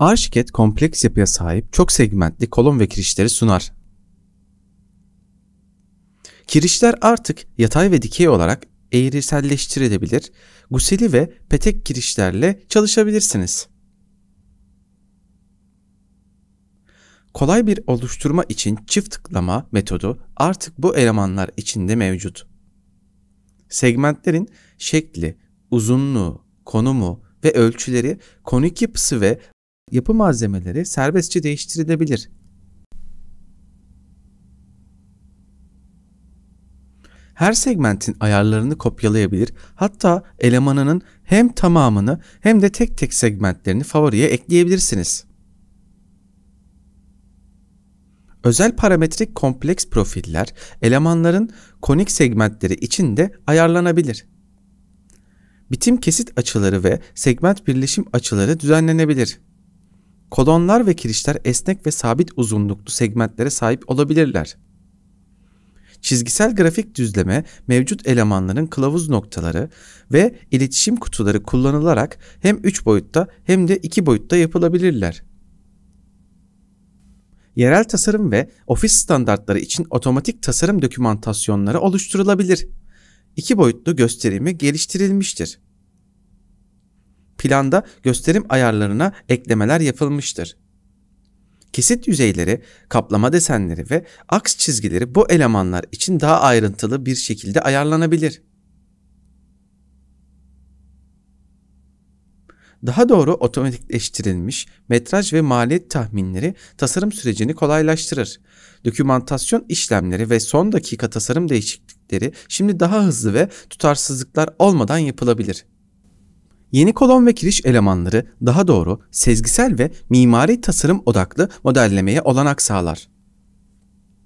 Ağır şirket kompleks yapıya sahip çok segmentli kolon ve kirişleri sunar. Kirişler artık yatay ve dikey olarak eğriselleştirilebilir, guseli ve petek kirişlerle çalışabilirsiniz. Kolay bir oluşturma için çift tıklama metodu artık bu elemanlar içinde mevcut. Segmentlerin şekli, uzunluğu, konumu ve ölçüleri konik yapısı ve yapı malzemeleri serbestçe değiştirilebilir. Her segmentin ayarlarını kopyalayabilir, hatta elemanının hem tamamını hem de tek tek segmentlerini favoriye ekleyebilirsiniz. Özel parametrik kompleks profiller elemanların konik segmentleri için de ayarlanabilir. Bitim kesit açıları ve segment birleşim açıları düzenlenebilir kolonlar ve kirişler esnek ve sabit uzunluklu segmentlere sahip olabilirler. Çizgisel grafik düzleme mevcut elemanların kılavuz noktaları ve iletişim kutuları kullanılarak hem 3 boyutta hem de 2 boyutta yapılabilirler. Yerel tasarım ve ofis standartları için otomatik tasarım dokümantasyonları oluşturulabilir. İki boyutlu gösterimi geliştirilmiştir planda gösterim ayarlarına eklemeler yapılmıştır. Kesit yüzeyleri, kaplama desenleri ve aks çizgileri bu elemanlar için daha ayrıntılı bir şekilde ayarlanabilir. Daha doğru otomatikleştirilmiş metraj ve maliyet tahminleri tasarım sürecini kolaylaştırır. Dokümantasyon işlemleri ve son dakika tasarım değişiklikleri şimdi daha hızlı ve tutarsızlıklar olmadan yapılabilir. Yeni kolon ve kiriş elemanları daha doğru sezgisel ve mimari tasarım odaklı modellemeye olanak sağlar.